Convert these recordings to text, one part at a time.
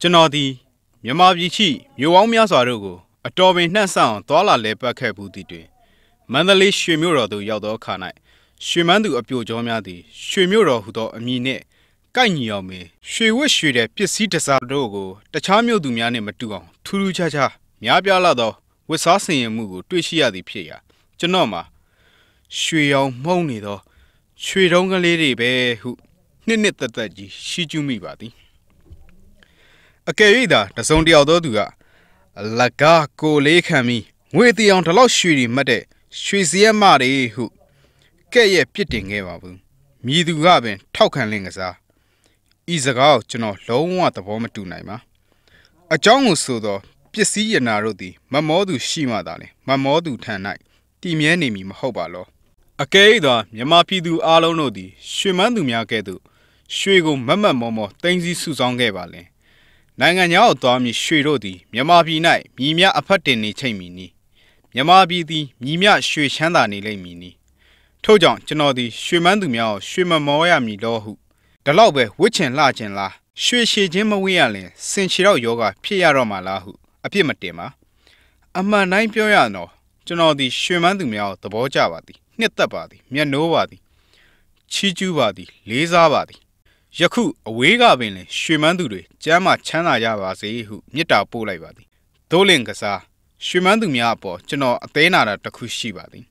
ကျွန်တော်သည်မြန်မာပြည်ရှိမြို့ပေါင်းများစွာတို့ကိုအတော်ပင်နှံ့ဆောင်သွာလာလဲပတ်ခဲ့ဘူးသည်တွင်မန္တလေးရွှေမြို့တော်သို့ရောက်သောအခါ၌ရွှေမန်းသူအပြိုကျော်များသည်ရွှေမြို့တော်ဟူသောအမည်နှင့်ကိုက်ညီအောင်ပင်ရွှေဝက်ရွှေတဲ့ပစ္စည်းတစားတို့ကိုတခြားမြို့သူများနှင့်မတူအောင်ထူးထူးခြားခြားများပြားလာသောဝတ်စားဆင်ရင်မှုကို တွေ့ရှိရသည်ဖြစ်ရာကျွန်တော်မှာရွှေရောင်မှုန့်နေသော ရွှေတုံးကလေးတွေပဲဟု နှစ်နှစ်သက်သက်ကြီးရှိကျူးမိပါသည်အကယ်၍သာတစုံတယောက်သောသူကအလကားကိုလေးခံပြီးငွေတီအောင်ဒီလောက်ရွှေတွေမှတ်တဲ့ရွှေစည်းမတွေဟုကဲ့ရဲ့ပြစ်တင်ခဲ့ပါဘူးမြည်သူကပင် ထောက်ခံလင့်ကစားဤစကားကိုကျွန်တော်လုံးဝသဘောမတူနိုင်ပါအကြောင်းကိုဆိုတော့ပစ္စည်းယနာတို့သည်မမောသူရှိမှသာလေမမောသူထံ၌တည်မြဲနေမည်မဟုတ်ပါလောအကယ်၍သာမြမပြည်သူအလုံးတို့သည်ရွှေမန်းသူများကဲ့သို့ရွှေကိုမမတ်မောမောတင်စီစုဆောင်ခဲ့ပါလင်နိုင်ငံခြားသို့သွားမည်ရွှေတို့သည်မြန်မာပြည်၌မြည်မြအဖက်တင်နေချိန်မည်နီမြန်မာပြည်သည်မြည်မြရွှေချမ်းသာနေလိမ့်မည်နီထို့ကြောင့်ကျွန်တော်သည်ရွှေမန်းသူများကိုရွှေမမောရမည်တော့ဟုဒါလောက်ပဲဝစ်ချင်လှချင်လားရွှေရှည်ခြင်းမဝေ့ရလင်စင်ချီတော့ယောဂဖြစ်ရတော့မှာလားဟုအဖြစ်မတင်ပါအမှန်တိုင်းပြောရတော့ကျွန်တော်သည်ရွှေမန်းသူများကိုသဘောကျပါသည်နှစ်သက်ပါသည်မျက်နှိုးပါသည်ချီးကျူးပါသည် လေးစားပါသည်ယခုအဝေးကပင်လင်ရွှေမန်းသူတွေကျမ်းမာချမ်းသာကြပါစေဟုမေတ္တာပို့လိုက်ပါသည်ဒို့လင်ကစားရွှေမန်းသူများအပေါ်ကျွန်တော်အသေးနာတာတစ်ခုရှိပါသည်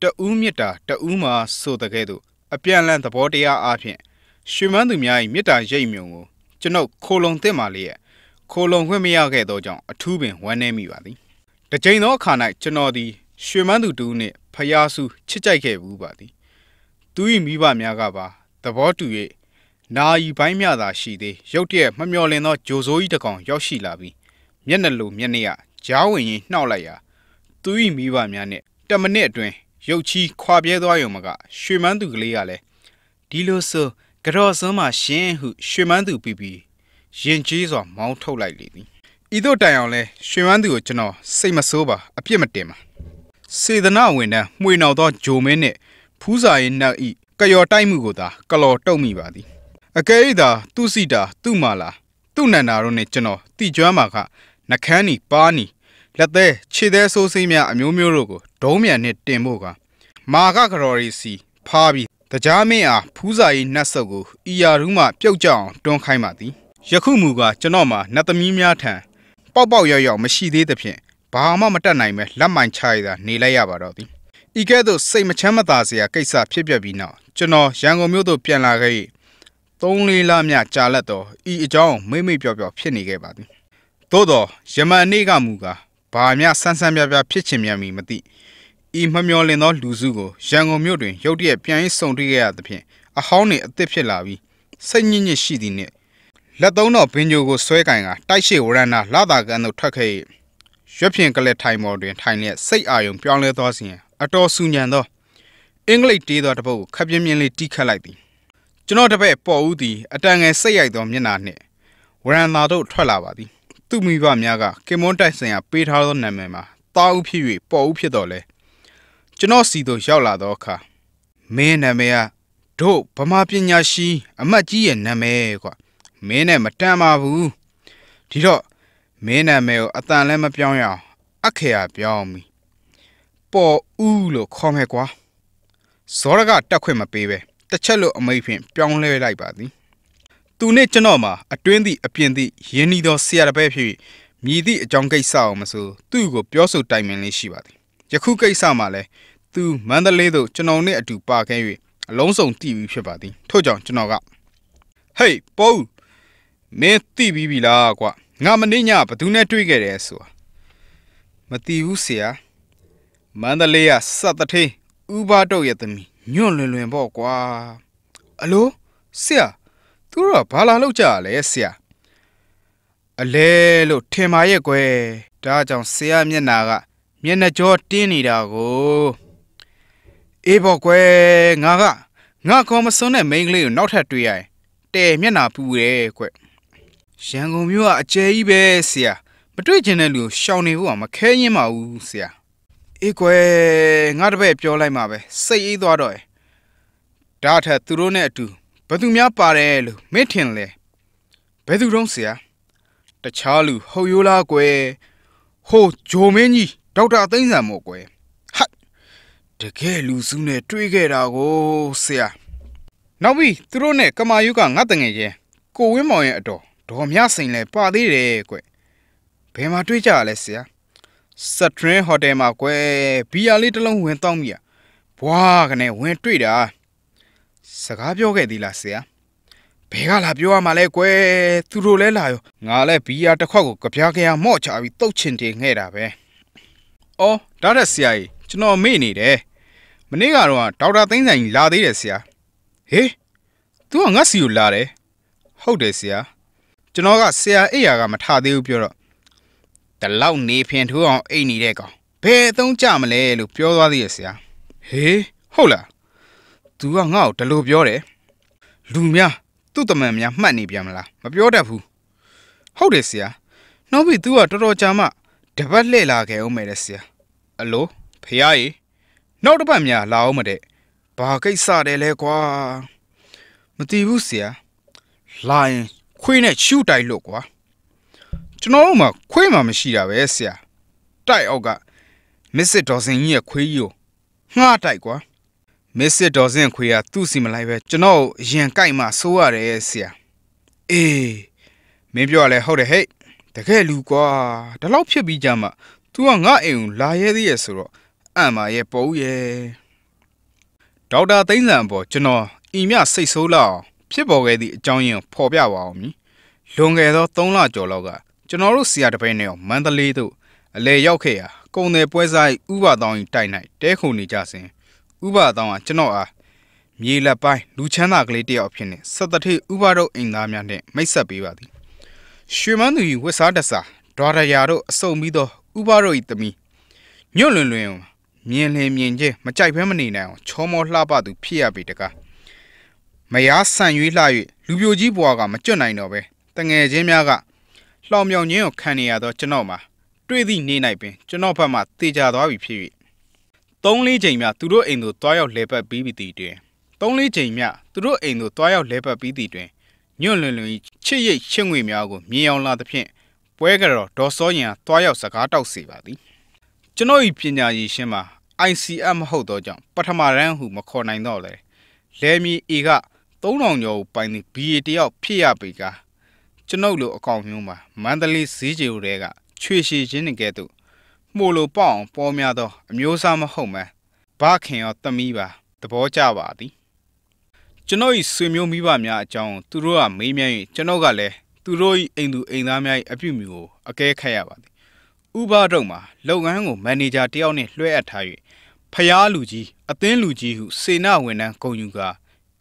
တဦးမေတ္တာတဦးမှာဆိုတဲ့ကဲ့သို့အပြန်အလှန်သဘောတရားအဖြစ်ရွှေမန်းသူများ၏မေတ္တာရိပ်မြုံကိုကျွန်ုပ်ခိုလုံသင့်ပါလျက်ခိုလုံခွင့်မရခဲ့သောကြောင့်အထူးပင်ဝမ်းနည်းမိပါသည်တကြိမ်သောအခါ၌ကျွန်တော်သည်ရွှေမန်းသူတူနှင့်ဖျားဆူချစ်ကြိုက်ခဲ့ဘူးပါသည်သူ၏မိဘများကပါသဘောတူ၍နာရီပိုင်းမျှသာရှိသေးရုတ်တရက်မမျော်လင့်သောဂျိုစိုးကြီးတကောင်ရောက်ရှိလာပြီးမျက်နှာလိုမျက်နှာကြားဝင်ရင်နှောက်လိုက်ရာသူ၏မိဘများနဲ့တမနစ်အတွင်းရုတ်ချီခွာပြဲသွားရုံမကရွှေမန်းသူကလေးကလည်းဒီလိုဆိုကြော့စွန်းမှာရှင်ဟုရွှေမန်းသူပြီးပြီးရင်ကြီးစွာမောင်းထုတ်လိုက်လေသည်ဤသို့တိုင်အောင်လဲရွှေမန်းသူကိုကျွန်တော်စိတ်မဆိုးပါအပြစ်မတင်ပါစေတနာဝင်တန်းမှွေနှောက်သောဂျိုမင်းနဲ့ဖူးစာရင်နှောက်ဤကယော်တိုက်မှုကိုသာကလော်တုံမိပါသည်အကယ်၍သာသူစီတာသူ့မာလာသူ့နန္နာတို့နဲ့ကျွန်တော်တိကျွမ်းမှာကနှခမ်းနီပါနီလက်သေးခြေသေးဆိုးစိမ့်များအမျိုးမျိုးတို့ကိုဒုံးမြန်နဲ့တင်ဖို့ကမာကကရော်ရီစီဖားပြီးတကြားမင်းအားဖူးစာရေးနှက်ဆုပ်ကိုအီယာရူးမှပြုတ်ကြအောင်တွန်းခိုင်းပါသည်ယခုမူကကျွန်တော်မှာနတ်သမီးများထံပေါက်ပေါက်ရောက်ရောက်မရှိသေးသဖြင့်ဘာမှမတတ်နိုင်ပဲလက်မှန်ချရတာနေလိုက်ရပါတော့သည်ဤကဲ့သို့စိတ်မချမ်းမသာစရာကိစ္စဖြစ်ပျက်ပြီးနောက်ကျွန်တော်ရန်ကုန်မြို့သို့ပြန်လာခဲ့၏၃လေးလမြကြာလက်တော့ဤအကြောင်းမိမ့်မိတ်ပြောပြောဖြစ်နေခဲ့ပါသည်သို့တော့ယမန်နေ့ကမူကားဘာမြဆန်းဆန်းပြပြဖြစ်ချင်မြန်မီမသိဤမမျော်လင့်သောလူစုကိုရန်ကုန်မြို့တွင် ရုတ်တရက်ပြန်ရေးဆုံတွေ့ခဲ့ရသဖြင့်အဟောင်းနှင့်အသစ်ဖြစ်လာပြီးစိတ်ညစ်ညစ်ရှိသည်နှင့်လက်သုံးတော်ဘင်ဂျိုကိုဆွဲကင်က တိုက်ရှိဝရဏလာတာကန်သို့ထွက်ခဲ့၍ရွက်ဖြင့်ကလက်ထိုင်ပေါ်တွင်ထိုင်လျက်စိတ်အာရုံပြောင်းလဲသွားစဉ်အတော်ဆူညံသောအင်္ဂလိပ်တေးသောတပုတ်ကိုခပ်ပြင်းပြင်းလေးတီးခတ်လိုက်သည်ကျွန်တော်တပည့်ပေါ်ဦးသည်အတန်ငယ်စိတ်ရိုက်သောမျက်နှာနှင့်ဝရန်သာတို့ထွက်လာပါသည် သူ့မိဘများကကင်မွန်တိုက်ဆင်ကပေးထားသောနာမည်မှာတာဦးဖြစ်၍ပေါ်ဦးဖြစ်တော်လဲကျွန်တော်စီသို့ရောက်လာသောအခါမင်းနာမည်ကတို့ဗမာပညာရှိ အမတ်ကြီးရဲ့နာမည်ကွာမင်းနဲ့မတန်ပါဘူးဒီတော့မင်းနာမည်ကိုအတန်လည်းမပြောင်းရအောင်အခရာပြောင်းပြီပေါ်ဦးလို့ခေါ်မယ်ကွာဇောရကတက်ခွင့်မပေးပဲတစ်ချက်လို့အမိန့်ဖြင့်ပြောင်းလဲလိုက်ပါသည်သူနှင့်ကျွန်တော်မှာအတွင်းသည့်အပြင်သည့်ရင်းနှီးသောဆရာတပည့်ဖြစ်၍မြည်သည့်အကြောင်းကိစ္စအောင်မဆိုသူ့ကိုပြောဆိုတိုင်ပင်လေးရှိပါသည်ယခုကိစ္စမှာလည်းသူမန္တလေးသို့ကျွန်တော်နှင့်အတူပါခဲ့၍အလုံးစုံတည်ပြီးဖြစ်ပါသည်ထို့ကြောင့်ကျွန်တော်ကဟေးပိုးမင်းတည်ပြီးပြီလားကွာငါမနေ့ညဘသူနဲ့တွေ့ခဲ့တယ်ဆိုတာမတည်ဘူးဆရာမန္တလေးကစက်တထင်းဥပါတော့ရဲ့သမီးညွန့်လွင်လွင်ပေါ့ကွာအလိုဆရာသူတို့ကဘာလာလောက်ကြရလဲဆရာအလဲလို့ထင်ပါရဲ့ကွယ်ဒါကြောင့်ဆရာမျက်နာကမျက်နှာကြောတင်းနေတာကိုအေးပေါ့ကွယ်ငါကငါကောမစွန်းတဲ့မိန်းကလေးကိုနောက်ထပ်တွေ့ရရင်တဲမျက်နာပူတယ်ကွယ်ရန်ကုန်မြို့ကအကျယ်ကြီးပဲဆရာမတွေ့ချင်တဲ့လူကိုရှောင်နေဖို့ကမခဲရင်ပါဘူးဆရာအေးကွယ်ငါတပည့်ပြောလိုက်မှာပဲစိတ်အေးသွားတော့ဒါထက်သူတို့နဲ့အတူဘသူများပါတယ်လို့မင်းထင်လဲဘယ်သူတော့ဆရာတခြားလူဟုတ်ရိုးလားကွယ်ဟိုဂျိုမင်းကြီးဒေါက်တာသိန်းဆန်မို့ကွယ်ဟတ်တကယ်လူစုနဲ့တွေ့ခဲ့တာကိုဆရာနောက်ပြီးသူတို့နဲ့ကမာယုကငတ်တငယ်ချင်းကိုဝင်းမောင်ရဲ့အတော်ဒေါ်မြစိန်လဲပါသေးတယ်ကွယ်ဘယ်မှာတွေ့ကြရလဲဆရာစထရင်ဟိုတယ်မှာကွယ်ဘီယာလေးတစ်လုံးဝင်တောင်းမိရဘွားကနေဝင်တွေ့တာ စကားပြောခဲ့သေးလားဆရာဘယ်ကလာပြောရမှာလဲကွယ်သူတို့လဲလာရောငါလဲဘီယာတစ်ခွက်ကိုကြပြားကြရမော့ချပြီးတုတ်ချင်တင်ခဲ့တာပဲအော်ဒါတဲ့ဆရာကြီးကျွန်တော်မေ့နေတယ်မနေ့ကတော့ဒေါက်တာသိန်းဆိုင်လာသေးတယ်ဆရာဟေး तू ကငါ့စီကိုလာတယ်ဟုတ်တယ်ဆရာကျွန်တော်ကဆရာအိယာကမထသေးဘူးပြောတော့တလောက်နေဖင်ထိုးအောင်အိတ်နေတဲ့ကောင်ဘယ်အသုံးကြမလဲလို့ပြောသွားသေးရဲ့ဆရာဟေးဟုတ်လား तू ကငါ့ကိုဒီလိုပြောတယ်လူများသူ့တမန်များမှတ်နေပြန်မလားမပြောတတ်ဘူးဟုတ်တယ်ဆရာနောက်ပြီး तू ကတော်တော်ကြာမှတပတ်လှည့်လာခဲ့အောင်မယ်တဲ့ဆရာအလိုဖះရေနောက်တစ်ပတ်များလာအောင်မတဲ့ဘာကိစ္စတယ်လဲကွာမတည်ဘူးဆရာလာရင်ခွေးနဲ့ရှူတိုက်လို့ကွာကျွန်တော်တို့မှာခွေးမှမရှိတာပဲဆရာတိုက်အောက်က မစ်စစ်ဒေါ်စင်ကြီးရဲ့ခွေးကြီးကိုငှားတိုက်ကွာ မစ်စစ်ဒေါ်စင်ခွေးကသူ့စီမလိုက်ပဲကျွန်တော်ရင်ကြိုက်မှဆိုးရတယ်ဆရာအေးမင်းပြောရလဲဟုတ်တယ်ဟဲ့တကယ်လူကွာဒါလောက်ဖြစ်ပြီးကြမှာ तू ကငါအိမ်ကိုလာရဲသေးရဲ့ဆိုတော့အံ့ပါရဲ့ပုံရဲ့ဒေါက်တာသိန်းစံပေါ်ကျွန်တော်အီမြစိတ်ဆိုးလောက်ဖြစ်ပေါ်ခဲ့သည့်အကြောင်းရင်းဖော်ပြပါအောင်မည်လွန်ခဲ့သော3လကျော်လောက်ကကျွန်တော်တို့ဆရာတပည့်နဲ့ရောမန္တလေးသို့အလဲရောက်ခဲ့ရာကုံတယ်ပွဲစားဥပတောင်းဤတိုက်၌တဲခုန်နေကြစဉ်ဥပတောင်းကကျွန်တော်အားမြေလက်ပိုင်းလူချမ်းသာကလေးတယောက်အဖြစ်နဲ့ဆက်တထိဥပတော့အိမ်သားများနဲ့မိတ်ဆက်ပေးပါသည်ရွှေမန်းသူ၏ဝတ်စားတစားဒွာရရာတို့အစုံပြီးသောဥပတော့၏သမီးညွန့်လွင်လွင်မြင်လင်မြင်ချင်းမကြိုက်ဘဲမနေနိုင်အောင်ချောမောလှပသူဖြစ်ရပေတကားမယားဆန်ရွေးလှ၍လူပြိုကြီးဘွားကမကျွတ်နိုင်တော့ပဲတငယ်ချင်းများကလှောင်မြောင်ခြင်းကိုခံနေရသောကျွန်တော်မှာတွေ့သည့်နေ့၌ပင်ကျွန်တော်ဘက်မှတေချာသွားပြီဖြစ်၍၃လေးချိန်မြသူတို့အိမ်သို့တွားရောက်လဲပတ်ပြီးပြီတွင်၃လေးချိန်မြသူတို့အိမ်သို့တွားရောက်လဲပတ်ပြီးတွင်ညွန့်လွင်လွင်ချစ်ရိတ်ချစ်ငွေများကိုမြင်အောင်လာသဖြင့်ပွဲကြတော့ဒေါ်စောရင်ဟာတွားရောက်စကားတောက်စီပါသည်ကျွန်တော်၏ပညာရည်ရှင်မှာ ICF မဟုတ်သောကြောင့်ပထမရန်ဟုမခေါ်နိုင်တော့လေလဲမီ A က3000ကျော်ကိုပိုင်သည့် BA တယောက်ဖြစ်ရပေကားကျွန်ုပ်လိုအကောင်မျိုးမှာမန္တလေးဈေးကြေတွေကချွေရှည်ခြင်းတကယ်သို့မှုလိုပေါအောင်ပေါ်များသော အမျိုးအစားမဟုတ်မှန်ဘခင်ရောတမိပါသဘောကျပါသည်ကျွန်ုပ်၏ဆွေမျိုးမိဘများအကြောင်းသူတို့ကမေးမြန်း၍ကျွန်ုပ်ကလည်းသူတို့၏အိမ်သူအိမ်သားများ၏အပြုအမူကိုအကဲခတ်ရပါသည်ဥပဒုံမှာလုပ်ငန်းကိုမန်နေဂျာတယောက်နှင့်လွှဲအပ်ထား၍ဖျားလူကြီးအသင်းလူကြီးဟု စေနာဝန်ထမ်းဂုံယူက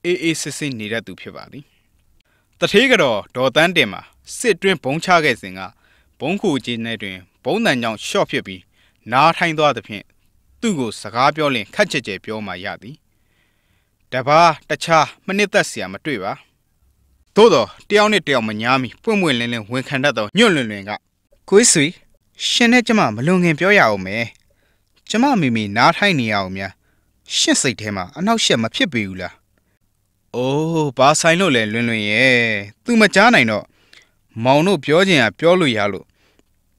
အေးအေးဆစ်ဆစ်နေတတ်သူဖြစ်ပါသည်တထေးကတော့ဒေါ်တန်းတင်မှာစစ်တွင်းဘုံချခဲ့စဉ်ကဘုံခုကြီးနဲ့တွင်ဘုံတန်ကြောင့်ရှော့ဖြစ်ပြီးနားထိုင်သွားသဖြင့်သူ့ကိုစကားပြောလင် ခက်ချက်ကျဲပြောမှရသည်တပါတခြားမနစ်သက်เสียမတွေ့ပါသို့တော့တယောက်နဲ့တယောက်မညာမီပွင့်ပွင့်လင်းလင်းဝန်ခံတတ်သောညွန့်လွင်လွင်ကကိုယ်ဆွေရှင်နဲ့ကျမမလွန်ခင်ပြောရအောင်မယ်ကျမမိမိနားထိုင်နေရအောင်များရှင့်စိတ်ထဲမှာအနှောက်ယှက်မဖြစ်ပေဘူးလား။အိုးဘာဆိုင်လို့လဲလွင်လွင်ရဲ့။ तू မကြားနိုင်တော့မောင်တို့ပြောချင်တာပြောလို့ရလို့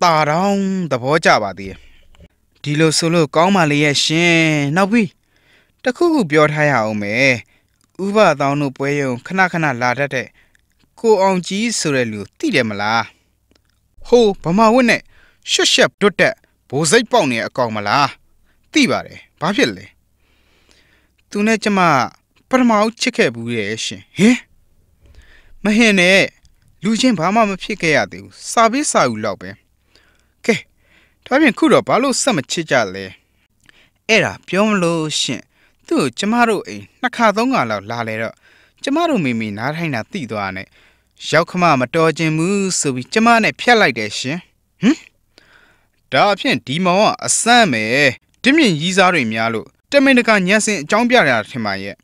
ตาတောင်းသဘောကျပါသေးတယ်။ဒီလိုဆိုလို့ကောင်းပါလေရဲ့ရှင်။နောက်ပြီးတခုခုပြောထားရအောင်မယ်။ဥပတောင်းတို့ပွဲရုံခဏခဏလာတတ်တဲ့ကိုအောင်ကြီးဆိုတဲ့လူသိတယ်မလား။ဟိုးဗမာဝတ်နဲ့ရွှတ်ရှက်တွတ်တက်ဘိုးစိတ်ပေါက်နေတဲ့အကောင်မလား။သိပါတယ်။ဘာဖြစ်လဲ။သူနဲ့ကျမပထမဦးချစ်ခဲ့ဘူးရဲ့ရှင်ဟင်မဟင်နဲ့လူချင်းဘာမှမဖြစ်ခဲ့ရသေးဘူးစာပေးစာယူလောက်ပဲကဲဒါပြင်ခုတော့ဘာလို့ဆက်မချစ်ကြလဲအဲ့ဒါပြောမလို့ရှင်သူ့ကိုကျမတို့အိမ်နှစ်ခါသုံးခါလောက်လာလေတော့ကျမတို့မိမိနားထိုင်တာတိသွားနဲ့ရောက်ခမမတော်ခြင်းဘူးဆိုပြီးကျမနဲ့ဖြတ်လိုက်တယ်ရှင်ဟင်ဒါအဖြစ်ဒီမောင်ကအဆမ်းပဲတမြင့်ကြီးစားတွေများလို့တမင်တကာညက်စင်အကြောင်းပြရတာထင်ပါရဲ့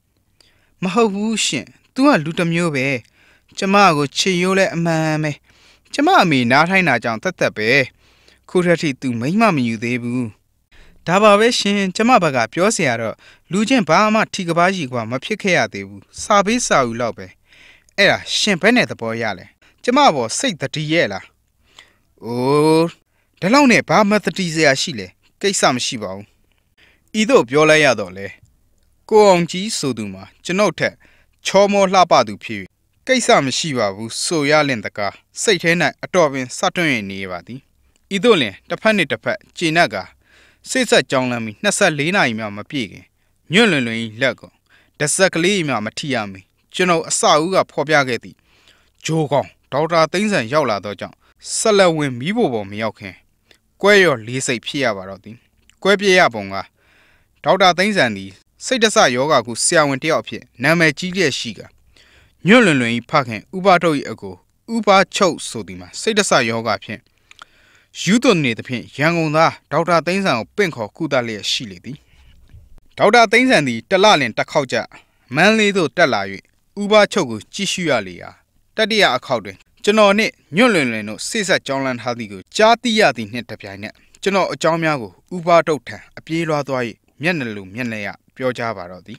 မဟုတ်ဘူးရှင်။ तू ကလူတစ်မျိုးပဲ။ကျမကိုချစ်ရိုးလဲအမှန်ပဲ။ကျမအမေနားထိုင်တာကြောင့်တသက်ပဲ။ခုထက်ထိ तू မိမမယူသေးဘူး။ဒါပါပဲရှင်။ကျမဘက်ကပြောစရာတော့လူချင်းဘာမှထီကပားကြီးကမဖြစ်ခဲ့ရသေးဘူး။စာပေးစာယူလောက်ပဲ။အဲ့ဒါရှင်ဘက်နဲ့သဘောရလဲ။ကျမပေါ်စိတ်တတိရဲ့လား။အိုးဒါလောက်နဲ့ဘာမှတတိစရာရှိလဲ။ကိစ္စမရှိပါဘူး။ဤသို့ပြောလိုက်ရတော့လဲ။ကိုအောင်ကြီးဆိုသူမှာကျွန်ုပ်ထက်ချောမောလှပသူဖြစ်၍ကိစ္စမရှိပါဘူးဆိုရလင်တကားစိတ်ထဲ၌အတော်ပင်စတွန့်ရနေပါသည်ဤသို့လင်တစ်ဖက်နှင့်တစ်ဖက်ကျင်နက်ကစိတ်ဆက်ကြောင်းလမ်းပြီး24နာရီမှမပြည့်ခင်ညွန့်လွင်လွင်လက်ကုန်ဒဆက်ကလေးမှမထီရမီကျွန်တော်အစအဦးကဖော်ပြခဲ့သည်ဂျိုးကောင်ဒေါက်တာသိန်းဆန်ရောက်လာတော့ကြောင့်ဆက်လက်ဝင်မီးပေါ်ပေါ်မရောက်ခင်ကွဲရော်လေးစိတ်ဖြစ်ရပါတော့သည်ကွဲပြရပုံကဒေါက်တာသိန်းဆန်သည်စိတ်တဆယောဂါကုဆရာဝန်တယောက်အဖြစ်နာမည်ကြီးလျက်ရှိကညွန့်လွန်လွန်ဤဖခင်ဥပထုတ်၏အကိုဥပချုပ်ဆိုသည်မှာစိတ်တဆယောဂါဖြင့်ယူသွန်နေသဖြင့်ရန်ကုန်သားဒေါက်တာသိန်းဆန်ကိုပင့်ခေါ်ကုသလျက်ရှိလေသည်ဒေါက်တာသိန်းဆန်သည်တလလင်တစ်ခေါက်ကြမန်းလေးသို့တက်လာ၍ဥပချုပ်ကိုကြည့်ရှုရလေရာတတိယအခေါက်တွင်ကျွန်တော်နှင့်ညွန့်လွင်လွင်တို့စိဆက်ကြောင်းလန်းထားသည်ကိုကြားသိရသည်နှင့်တပြိုင်နက်ကျွန်တော်အကြောင်းများကိုဥပထုတ်ထံအပြေးလွှားသွား၏မျက်နှာလူမျက်နှာရပြောကြားပါတော့သည်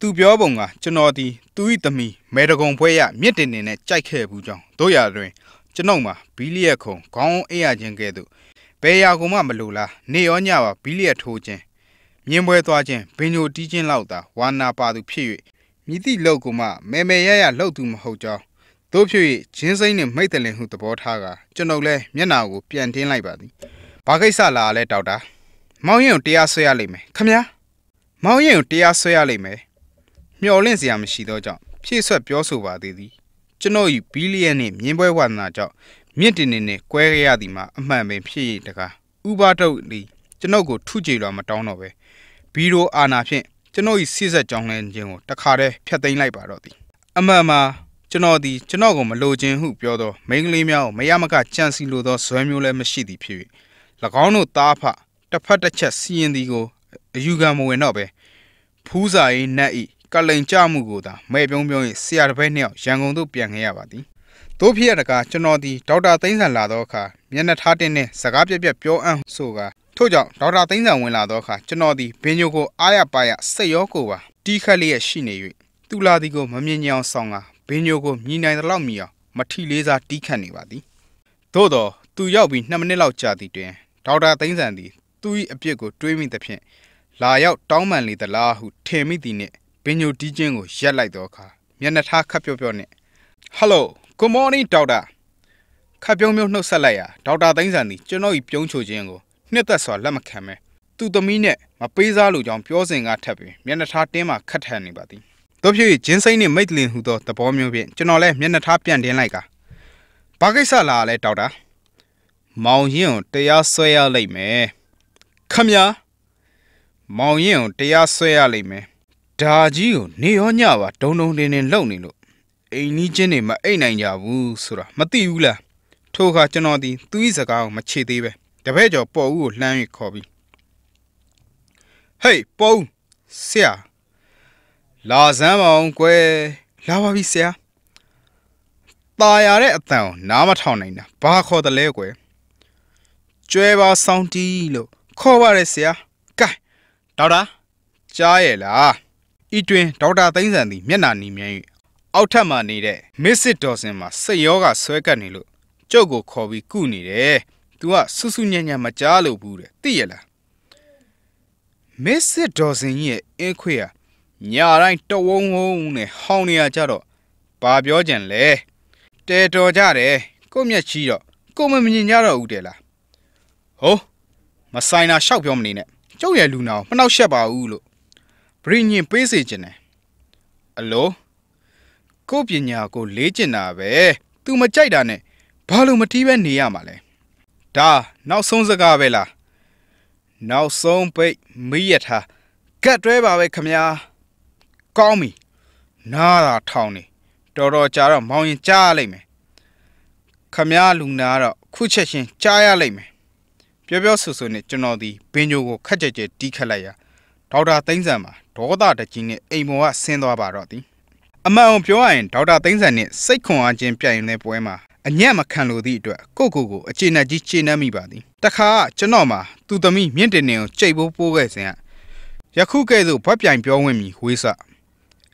သူပြောပုံကကျွန်တော်သည်သူ၏သမီးမေတကုံဖွဲရမြစ်တင်နေနဲ့ကြိုက်ခဲ့ဘူးကြောင်းတို့ရတွင်ကျွန်ုပ်မှာဘီလီယက်ခုံခေါင်းအေးရခြင်းကဲ့သို့ဘယ်ရာကုန်မှမလိုလားနေရောညပါဘီလီယက်ထိုးခြင်းမြင်းပွဲသွားခြင်းဘင်ညိုတီးခြင်းလောက်သာဝါနာပါသူဖြစ်၍မြည်သည့်လောက်ကိုမှမဲမဲရရလှုပ်သူမဟုတ်ကြောင်းတို့ဖြစ်၍ဂျင်းစိမ့်နှင့်မိတ်တလင်ဟုသဘောထားကကျွန်ုပ်လည်းမျက်နာကိုပြန်တင်းလိုက်ပါသည်ဘာကိစ္စလားလဲဒေါက်တာမောင်ရင်ကိုတရားဆွဲရလိမ့်မယ်ခမညာမောင်ရင်ကိုတရားဆွဲရလိမ့်မယ်မျှော်လင့်စရာမရှိသောကြောင့်ဖြည့်ဆွက်ပြောဆိုပါသေးသည်ကျွန်တော်၏ဘီလီယံနှင့်မြင်းပွဲဝါသနာကြောင့်မြင့်တင်နေနှင့်ကွဲရရသည်မှာအမှန်ပင်ဖြစ်၏တကားဥပါဒုတ်သည်ကျွန်ုပ်ကိုထုကြည်လွာမတောင်းတော့ပဲဘီရိုအာနာဖြင့်ကျွန်ုပ်၏စိစက်ကြောင်းလဲခြင်းကိုတခါတည်းဖျက်သိမ်းလိုက်ပါတော့သည်အမှန်မှာကျွန်တော်သည်ကျွန်တော်ကိုမလိုခြင်းဟုပြောသောမိန်းကလေးများကိုမရမကကြံစီလိုသောဇွဲမျိုးလည်းမရှိသည်ဖြစ်၍၎င်းတို့သားဖတစ်ဖက်တစ်ချက်စီရင်သည်ကိုအယူခံမဝင်တော့ပဲဖူးစာရေးနတ်ဤကလိန်ကြမှုကိုသာမဲ့ပြုံးပြုံး၏ဆရာတစ်ဖက်နှစ်ယောက်ရန်ကုန်သို့ပြန်ခဲ့ရပါသည်တို့ဖြစ်ရတကားကျွန်တော်ဒီဒေါက်တာသိန်းဆန်လာတော့အခါမျက်နှာထားတင်နဲ့စကားပြက်ပြက်ပြောအံ့ဆိုကထို့ကြောင့်ဒေါက်တာသိန်းဆန်ဝင်လာတော့အခါကျွန်တော်ဒီဘင်းညိုကိုအားရပါရစိတ်ရောကိုယ်ပါတီးခတ်လျက်ရှိနေ၍သူလာသည်ကိုမမြင်ကြအောင်ဆောင်ကဘင်းညိုကိုမြည်နိုင်သလောက်မြည်အောင်မထီလေးစားတီးခတ်နေပါသည်သို့တော့သူရောက်ပြီး2မိနစ်လောက်ကြာသည်တွင်ဒေါက်တာသိန်းဆန်သည်သူ၏အပြစ်ကိုတွေးမိသဖြင့်လာရောက်တောင်းပန်လေသလားဟုထင်မိသည်နှင့်ပင်ညိုတီးချင်းကိုရက်လိုက်သောအခါမျက်နှာထားခပ်ပြော့ပြော့နှင့် Hello Good morning ဒေါက်တာခပ်ပြုံးပြုံးနှုတ်ဆက်လိုက်ရာဒေါက်တာသိန်းစံသည်ကျွန်တော်၏ပြုံးချိုခြင်းကိုနှစ်သက်စွာလက်မခံပဲသူ့သမီးနဲ့မပေးစားလိုကြောင်းပြောစဉ်ကထပ်ပင်မျက်နှာထားတင်းမှခတ်ထန်နေပါသည်တို့ဖြစ်၍ဂျင်းစိမ့်နှင့်မိတ်လင်ဟူသောသဘောမျိုးဖြင့်ကျွန်တော်လည်းမျက်နှာထားပြန့်တင်းလိုက်ကာဘာကိစ္စလာလဲဒေါက်တာမောင်ရင်ကိုတရားဆွဲရလိမ့်မယ်ခမညာမောင်ရင်ကိုတရားဆွဲရလိမ့်မယ်။ဒါကြီးကိုနေရောညပါဒုံဒုံလင်းလင်းလုံနေလို့အိမ်နီးချင်းတွေမအိတ်နိုင်ကြဘူးဆိုတာမသိဘူးလား။ထိုအခါကျွန်တော်ဒီသူ့စကားကိုမချေသေးပဲ။တပည့်ကျော်ပေါ်ဦးကိုလှမ်း၍ခေါ်ပြီးဟေးပေါ်ဦးဆရာလာစမ်းပါအောင်ကွယ်လာပါပြီဆရာตาရတဲ့အတန်ကိုနားမထောင်နိုင်တာဘာခေါ်တယ်လဲကွယ်ကျွဲပါဆောင်းတီးလို့ခေါ်ပါရဲဆရာဒေါက်တာကြားရဲ့လားဤတွင်ဒေါက်တာသိန်းစံသည် မျက်နှာနီးမြန်း၍အောက်ထပ်မှနေတဲ့မစ်စစ်ဒေါ်စင်မှာစိတ်ရောဂါဆွဲကပ်နေလို့ကြုတ်ကိုခေါ်ပြီးကုနေတယ်။ "तू ကဆူဆူညံ့ညံ့မကြားလို့ဘူးတဲ့။သိရလား။မစ်စစ်ဒေါ်စင်ရဲ့အင်းခွေကညာတိုင်းတဝုံဝုံနဲ့ဟောင်းနေရကြတော့ဘာပြောကြံလဲ။တဲတော်ကြတယ်။ကို့မျက်ချီတော့ကို့မမြင်ကြတော့ဦးတယ်လား။ဟုတ်မဆိုင်တာရှောက်ပြောမနေနဲ့။ကျုပ်ရဲ့လူနာကိုမနှောက်ယှက်ပါဘူးလို့ဗရိညင်ပေးစေခြင်းတယ်အလိုကိုပညာကိုလေးကျင်တာပဲသူမကြိုက်တာနဲ့ဘာလို့မတီးပဲနေရမှာလဲဒါနောက်ဆုံးစကားပဲလားနောက်ဆုံးပိတ်မိရထားကတ်တွဲပါပဲခမညာကောင်းပြီနားတာထောင်နေတော်တော်ကြာတော့မောင်းရင်ကြားရလိမ့်မယ်ခမရလူနာတော့ခုချက်ချင်းကြားရလိမ့်မယ်ပြောပြောဆိုဆိုနဲ့ကျွန်တော်ဒီဘင်ဂျိုကိုခက်ကြက်ကြက်တီးခတ်လိုက်ရာဒေါက်တာသိန်းဆန်မှာဒေါသတကြီးနဲ့အိမ်ပေါ်ကဆင်းသွားပါတော့သည်အမှန်အောင်ပြောရရင်ဒေါက်တာသိန်းဆန်နဲ့စိတ်ခွန်အားချင်းပြိုင်တဲ့ပွဲမှာအညံ့မခံလိုသည့်အတွက်ကိုကိုကိုအခြေနက်ကြီးခြေနှက်မိပါသည်တခါကျွန်တော်မှာသူသမီးမြင့်တင်နေကိုကြိတ်ဖို့ပိုးခဲ့စဉ်ကယခုကဲ့သို့ဘက်ပြိုင်ပြောဝင်ပြီးဝေးစ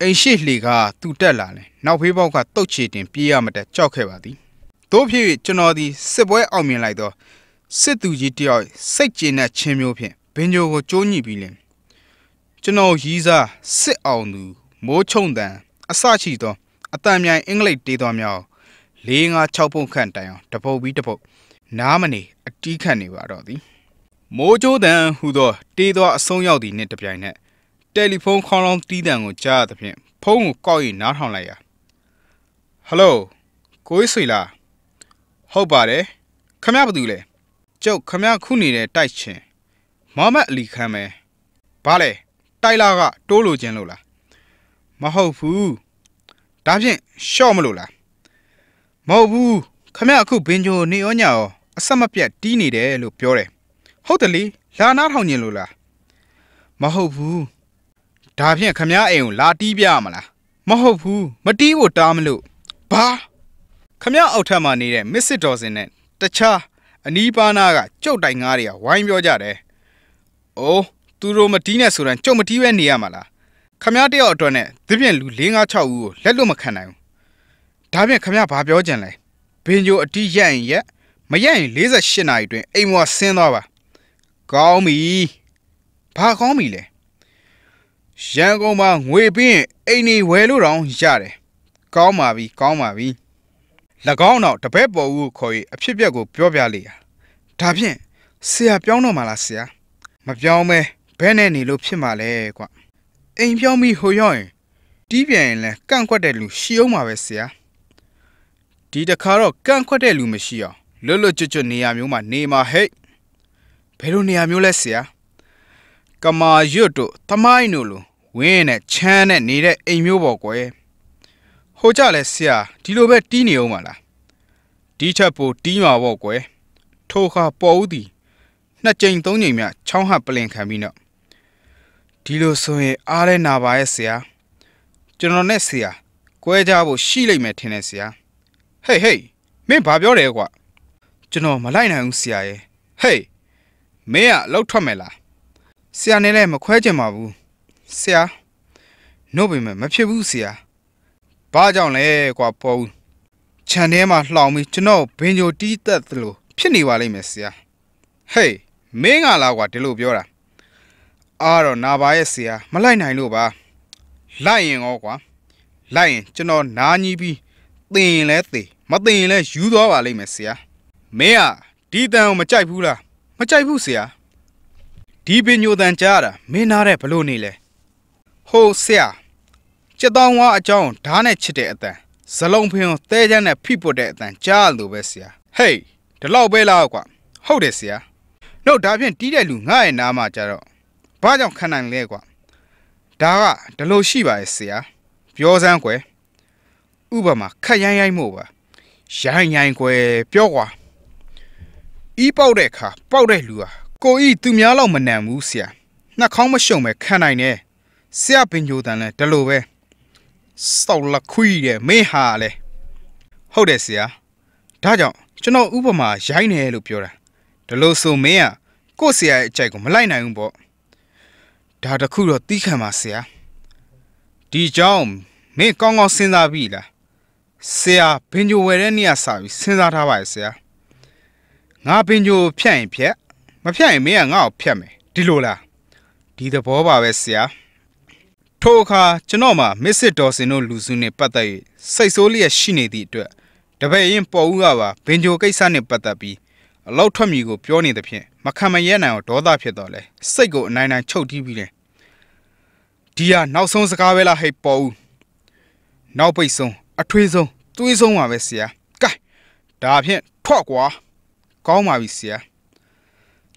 အိမ်ရှိလှေကသူတက်လာလဲနောက်ဖေးပေါက်ကတုတ်ချေတင်ပြေးရမတက်ကြောက်ခဲ့ပါသည်တို့ဖြစ်၍ကျွန်တော်သည်စစ်ပွဲအောင်မြင်လိုက်တော့စစ်သူကြီးတယောက်စိတ်ကျဉ်တဲ့ချင်းမျိုးဖြင့်ဘင်ဂျိုကိုကျိုးညိပြီးလင်ကျွန်တော်ရီးစားစစ်အောင်သူမိုးချုံတန်အစချီသောအတန်မြိုင်အင်္ဂလိပ်တေးတော်များ၄၅၆ပုံခန့်တိုင်အောင်တပုတ်ပြီးတပုတ်နားမနေအတီးခတ်နေပါတော့သည်မိုးချိုးတန်ဟူသောတေးတော်အဆုံးရောက်သည့်နှစ်တစ်ပြိုင်နက်တယ်လီဖုန်းခေါင်းလောင်းတီးတံကိုကြားရသဖြင့်ဖုန်းကိုကောက်၍နားထောင်လိုက်ရာဟယ်လိုကိုကြီးဆွေလားဟုတ်ပါတယ်ခမရဘာတူလဲကျုပ်ခမရခုနေတဲ့တိုက်ချင်မမတ်အလီခံမယ်ဘာလဲတိုက်လာကတိုးလိုခြင်းလို့လားမဟုတ်ဘူးဒါဖြင့်ရှော့မလို့လားမဟုတ်ဘူးခမရအခုဘင်ဂျိုနေရောညာရောအဆက်မပြတ်တီးနေတယ်လို့ပြောတယ်ဟုတ်တယ်လေလာနားထောင်ခြင်းလို့လားမဟုတ်ဘူးဒါဖြင့်ခမရအိမ်ကိုလာတီးပြမလားမဟုတ်ဘူးမတီးဖို့တားမလို့ဘာခမရအောက်ထပ်မှာနေတဲ့မစ်စစ်ဒေါ်စင်နဲ့တခြားအနီးပါးနာကကျုပ်တိုင်ငါးတွေကဝိုင်းပြောကြတယ်။အိုးသူတို့မတီးနဲ့ဆိုရင်ကျုပ်မတီးပဲနေရမှာလား။ခမည်းတယောက်အတွက်နဲ့ဒီပြင်လူ၄၅6ဦးကိုလက်လွတ်မခံနိုင်ဘူး။ဒါပြင်ခမည်းဘာပြောကြင်လဲ။ဘင်ဂျိုအတီးရက်ရင်ရက်မရက်ရင်48နာရီတွင်အိမ်မောဆင်းသွားပါ။ကောင်းပြီ။ဘာကောင်းပြီလဲ။ရန်ကုန်မှာငွေပြီးရင်အိမ်နေဝယ်လို့တောင်ရတယ်။ကောင်းပါပြီကောင်းပါပြီ။၎င်းတော့တပည့်ပေါ်ဦးကိုခေါ်၍အဖြစ်ပြက်ကိုပြောပြလေရာဒါဖြင့်ဆရာပြောင်းတော့မလားဆရာ မပြောင်းမဲဘဲနဲ့နေလို့ဖြစ်မှာလဲကွအိမ်ပြောင်းပြီးဟိုရောက်ရင်တီးပြန်ရင်လဲကန့်ကွက်တဲ့လူရှိအောင်ပါပဲဆရာဒီတခါတော့ကန့်ကွက်တဲ့လူမရှိအောင်လွတ်လွတ်ကျွတ်ကျွတ်နေရာမျိုးမှာနေမှာဟဲ့ဘယ်လိုနေရာမျိုးလဲဆရာကမာရွတ်တို့သမိုင်းတို့လိုဝင်းနဲ့ချမ်းနဲ့နေတဲ့အိမ်မျိုးပေါ့ကွယ်ဟိုကြလဲဆရာဒီလိုပဲတီးနေအောင်မလားဒီချက်ပိုတီးရွာပေါ့ကွယ်ထိုခါပေါ်ဦးသည်နှစ်ကြိမ်သုံးကြိမ်မြချောင်းဟပလင်ခံပြီးတော့ဒီလိုဆိုရင်အားလဲနာပါရဲ့ဆရာကျွန်တော်နဲ့ဆရာကွဲကြဖို့ရှိလိမ့်မယ်ထင်တယ်ဆရာဟေးဟေးမင်းဘာပြောတယ်ကွာကျွန်တော်မလိုက်နိုင်ဘူးဆရာရဲ့ဟေးမင်းကလောက်ထွက်မယ်လားဆရာနဲ့လည်းမခွဲချင်ပါဘူးဆရာနှုတ်ပေမဲ့မဖြစ်ဘူးဆရာဘာကြောင့်လဲကွာပေါ်ဦးခြံထဲမှာလှောင်ပြီးကျွန်တော်ဘင်ဂျိုတီးသက်သလိုဖြစ်နေပါလိမ့်မယ်ဆရာဟေးမင်းကလားကွာဒီလိုပြောတာအားတော့နာပါရဲ့ဆရာ မလိုက်နိုင်လို့ပါ လိုက်ရင်ရောကွာလိုက်ရင်ကျွန်တော်နားကြီးပြီးတင်ရင်လဲတင်မတင်ရင်လဲယူသွားပါလိမ့်မယ်ဆရာမင်းอ่ะဒီတန်ကိုမကြိုက်ဘူးလားမကြိုက်ဘူးဆရာဒီပင်ညိုတန်ကြားတာမင်းနားတဲ့ဘလို့နေလဲဟိုဆရာကျက်တောင်းဝါအကြောင်းဓာတ်နဲ့ချစ်တဲ့အတန်ဇလုံးဖင်သဲချမ်းနဲ့ဖိပုတ်တဲ့အတန်ကြားလို့ပဲဆရာဟေးဒီလောက်ပဲလားကွာဟုတ်တယ်ဆရာနှုတ်ဒါဖြင့်တီးတဲ့လူငါ့ရဲ့နားမှာကြတော့ဘာကြောင့်ခံနိုင်လဲကွာဒါကဒီလိုရှိပါရဲ့ဆရာပြောစမ်းကွယ်ဥပမာခက်ရိုင်းရိုင်းမို့ပါရိုင်းရိုင်းကွယ်ပြောကွာဤပေါက်တဲ့အခါပေါက်တဲ့လူဟာကိုဤသူများလောက်မနံဘူးဆရာနှာခေါင်းမရှုံပဲခံနိုင်တယ်ဆရာပင်ဂျိုတန်လည်းဒီလိုပဲစောက်လက်ခွီးတဲ့မင်းဟာလေဟုတ်တယ်ဆရာဒါကြောင့်ကျွန်တော်ဥပမာရိုင်းတယ်လို့ပြောတာဒါလို့ဆိုမင်းကကို့ဆရာရဲ့အကြိုက်ကိုမလိုက်နိုင်ဘူးပေါ့ဒါတခုတော့တီးခံပါဆရာဒီကြောင့်မင်းကောင်းကောင်းစဉ်းစားပြီလားဆရာဘင်ဂျိုဝယ်တဲ့နေ့ကစပြီးစဉ်းစားထားပါရဲ့ဆရာငါဘင်ဂျိုဖြတ်ရင်ဖြတ်မဖြတ်ရင်မင်းကငါ့ကိုဖြတ်မယ်ဒီလိုလားဒီသဘောပါပဲဆရာထိုအခါကျွန်တော်မှာမစ်စစ်ဒေါ်စင်တို့လူစုနဲ့ပတ်သက်၍စိတ်ဆိုးလျက်ရှိနေသည့်အတွက်တပည့်ရင်ပေါ်ဦးကပါဘင်ဂျိုကိစ္စနဲ့ပတ်သက်ပြီးအလောက်ထွက်မိကို ပြောနေသဖြင့်မခံမရနိုင်အောင်ဒေါသဖြစ်တော့လဲစိတ်ကိုအနိုင်နိုင်ချုပ်တီးပြီးလဲဒီဟာနောက်ဆုံးစကားပဲလားဟဲ့ပေါ်ဦးနောက်ပိတ်ဆုံးအထွေးဆုံးသွေးဆုံးပါပဲဆရာကဲဒါဖြင့်ထွက်ကွာကောင်းပါပြီဆရာ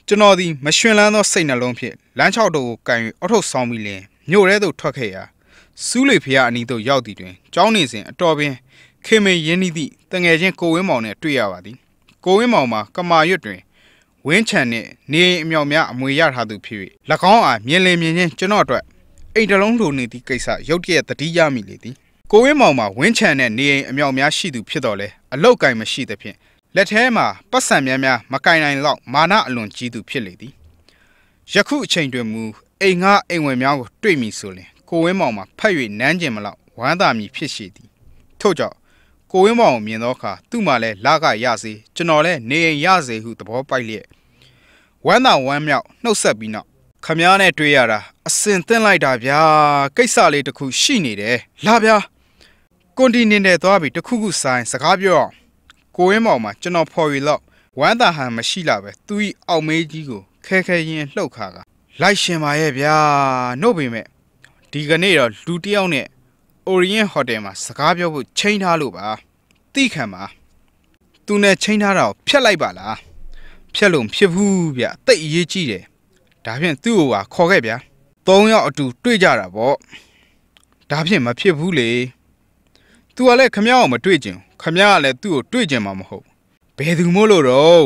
ကျွန်တော်ဒီမရှင်လန်းသောစိတ်နှလုံးဖြင့်လမ်းချောက်တို့ကိုကန်၍အထုတ်ဆောင်ပြီးလင်းမြို့ရဲသို့ထွက်ခဲ့ရာစူးလေဖျားအနီးသို့ရောက်သည်တွင်ကျောင်းနေစဉ်အတော်ပင်ခေမေရင်းနီသည့်တငယ်ချင်းကိုဝင်းမောင်နှင့်တွေ့ရပါသည်ကိုဝင်းမောင်မှာကမာရွတ်တွင်ဝင်းချံနှင့်နေအိမ်အမြောင်များအမွေရထားသူဖြစ်၍၎င်းအားမြင်လင်မြင်ချင်းကျွန်တော်အတွက်အိမ်တလုံးလိုနေသည့်ကိစ္စရုတ်တရက်သတိရမိလေသည်ကိုဝင်းမောင်မှာဝင်းချံနဲ့နေအိမ်အမြောင်များရှိသူဖြစ်တော်လဲအလောက်ကင်မရှိသဖြင့်လက်ထဲမှာပတ်စံများများမကင်နိုင်လောက်မာနအလွန်ကြီးသူဖြစ်လေသည်ယခုအချိန်တွင်မူအိမ်ငါအိမ်ဝင်များကိုတွေ့မိဆိုရင်ကိုဝင်းမောင်မှာဖတ်၍နန်းကျင်မလောက်ဝမ်းသာမည်ဖြစ်ရှိသည်ထို့ကြောင့်ကိုဝင်းမောင်ကိုမြင်သောအခါသူ့မှာလည်းလကရစေကျွန်တော်လည်းနေအိမ်ရစေဟုသဘောပိုက်လျက်ဝမ်းသာဝမ်းမြောက်နှုတ်ဆက်ပြီးနောက်ခမည်းနဲ့တွေ့ရတာအစင်သင့်လိုက်တာဗျာကိစ္စလေးတစ်ခုရှိနေတယ်လာဗျာကွန်တီနင်နယ်သွားပြီးတစ်ခုခုဆိုင်စကားပြောအောင်ကိုဝင်းမောင်မှာကျွန်တော်ဖော်ရီလောက်ဝမ်းသာဟန်မရှိလာပဲသူ့ဤအောင်မေးကြီးကိုခဲခဲရင်လှုပ်ခါကလိုက်ရှင်ပါရဲ့ဗျာနှုတ်ပေမဲ့ဒီကနေ့တော့လူတယောက်နဲ့ Orient Hotel မှာစကားပြောဖို့ချိန်ထားလို့ပါတိခံပါသူနဲ့ချိန်ထားတာကိုဖျက်လိုက်ပါလားဖျက်လို့ဖြစ်ဘူးဗျတိတ်အရေးကြီးတယ်ဒါဖြင့်သူ့ကိုပါခေါ်ခဲ့ဗျာသုံးယောက်အတူတွေ့ကြတာပေါ့ဒါဖြင့်မဖြစ်ဘူးလေသူကလည်းခမရအောင်မတွေ့ကျင်ခမရကလည်းသူ့ကိုတွေ့ကျင်မှာမဟုတ်ဘယ်သူမို့လို့တော့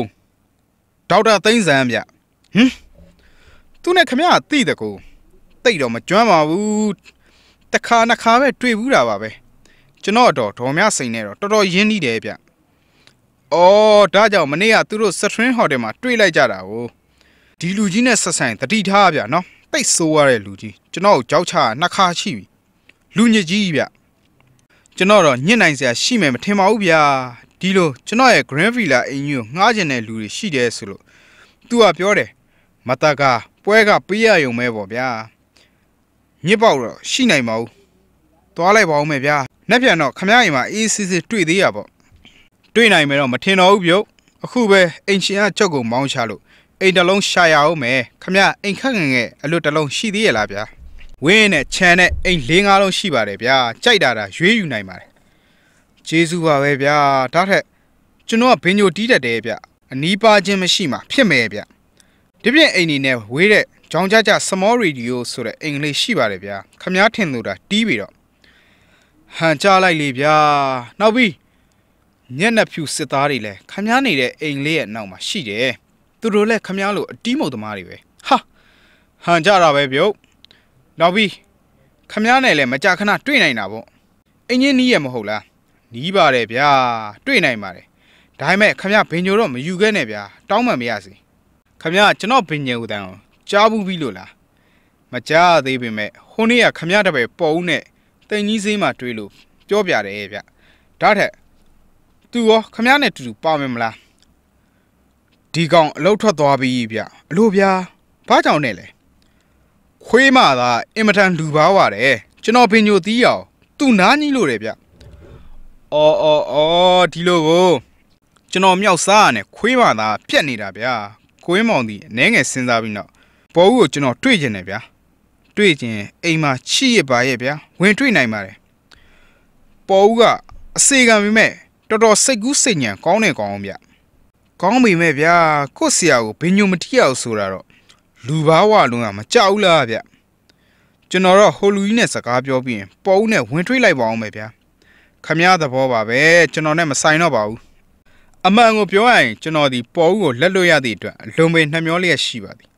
ဒေါက်တာသိန်းစံဗျဟင်သူနဲ့ခမရသိတကူတိတ်တော့မကျွမ်းပါဘူးတခါနှခါပဲတွေ့ဘူးတာပါပဲကျွန်တော်တော့ဒေါ်မြစိန်နဲ့တော့တော်တော်ရင်းနှီးတယ်ဗျ။အော်ဒါကြောင့်မနေ့ကသူတို့ String Hotel မှာတွေ့လိုက်ကြတာကိုဒီလူကြီးနဲ့ဆက်ဆိုင်တတိထားဗျနော်။တိတ်ဆိုးရတဲ့လူကြီးကျွန်တော်ကိုကြောက်ချနှစ်ခါရှိပြီ။လူညစ်ကြီးဗျ။ကျွန်တော်တော့ညစ်နိုင်စရာရှိမယ်မထင်ပါဘူးဗျာ။ဒီလိုကျွန်တော်ရဲ့ Grand Villa အင်ကြီးကိုငှားကျင်တဲ့လူတွေရှိတယ်ဆိုလို့သူကပြောတယ်။မတက်ကပွဲကပေးရုံပဲပေါ့ဗျာမြစ်ပေါက်တော့ရှိနိုင်ပါဘူးသွားလိုက်ပါဦးမယ်ဗျာနှက်ပြန်တော့ခမရရင်မှာအေးစစ်စစ်တွေ့သေးရပေါ့တွေ့နိုင်မယ်တော့မထင်တော့ဘူးပြုတ်အခုပဲအင်ရှင်ကကြောက်ကုန်မောင်းချလို့အိမ်တလုံးရှာရအောင်မယ်ခမရအိမ်ခက်ငငယ်အလွတ်တလုံးရှိသေးရလားဗျာဝင်းနဲ့ခြံနဲ့အိမ်၄၅လုံးရှိပါတယ်ဗျာကြိုက်တာတာရွေးယူနိုင်ပါတယ်ကျေးဇူးပါပဲဗျာဒါထက် ကျွန်တော်ကဘင်ညိုတီးတတ်တယ်ဗျအနီးပါခြင်းမရှိမှဖြစ်မယ်ဗျဒီပြင်အိမ်ဒီနဲ့ဝေးတဲ့ဂျောင်ကြကြ small radio ဆိုတဲ့အင်္ဂလိပ်ရှိပါတယ်ဗျာခမားထင်လို့တာတီးပြီးတော့ဟန်ချလိုက်လေဗျာနောက်ပြီးညက်နှက်ဖြူစစ်သားတွေလည်းခမားနေတဲ့အိမ်လေးရဲ့နောက်မှာရှိတယ်သူတို့လည်းခမားလို့အတီးမုတ်သမားတွေပဲဟာဟန်ကြတာပဲပြုတ်နောက်ပြီးခမားနဲ့လည်းမကြခဏတွေ့နိုင်တာပေါ့အင်းကြီးနီးရမဟုတ်လားနီးပါတယ်ဗျာတွေ့နိုင်ပါတယ်ဒါပေမဲ့ခမားဘင်ညိုတော့မယူခဲ့နဲ့ဗျာတောင်းပန်မရစီခမရကျွန်တော်ဘင်ညေဦးတန်းကိုကြားဘူးပြီလို့လားမကြားသေးပေမဲ့ဟိုနေ့ကခမရတပည့်ပေါ်ဦးနဲ့တိန်ကြီးစေးမှာတွေ့လို့ပြောပြတယ်ဗျဒါထက်သူရောခမရနဲ့တူတူပါမယ်မလားဒီကောင်အလုတ်ထွက်သွားပြီဗျအလို့ဗျာဘာကြောင့်နဲ့လဲခွေးမသာအင်မတန်လူပါဝတယ်ကျွန်တော်ဘင်ညိုသီးအောင်သူ့နားကြီးလို့တယ်ဗျအော်အော်အော်ဒီလိုကိုကျွန်တော်မြောက်စားရနဲ့ခွေးမသာပြက်နေတာဗျာကိုင်းမောင်သည်အနှဲငယ်စဉ်းစားပြီးနောက်ပေါ်ဦးကိုကျွန်တော်တွေ့ကျင်တယ်ဗျာတွေ့ကျင်အိမ်မှာချစ်ရပါရဲ့ဗျာဝင်တွေ့နိုင်ပါတယ်ပေါ်ဦးကအစေခံပေမဲ့တော်တော်စိတ်ကူးစိတ်ညံကောင်းနေကောင်းဗျကောင်းပေမဲ့ဗျာကို့ဆရာကိုဘင်ညိုမတိရအောင်ဆိုတာတော့လူဘာဝလုံးကမကြောက်လားဗျကျွန်တော်တော့ဟိုလူကြီးနဲ့စကားပြောပြီးရင်ပေါ်ဦးနဲ့ဝင်တွေ့လိုက်ပါအောင်ပဲဗျာခမည်းသဘောပါပဲကျွန်တော်နဲ့မဆိုင်တော့ပါဘူးအမှန်ကိုပြောရရင်ကျွန်တော်ဒီပေါ်ဦးကိုလက်လွတ်ရသည့်အတွက်အလွန်ပင်နှမျောလျက်ရှိပါသည်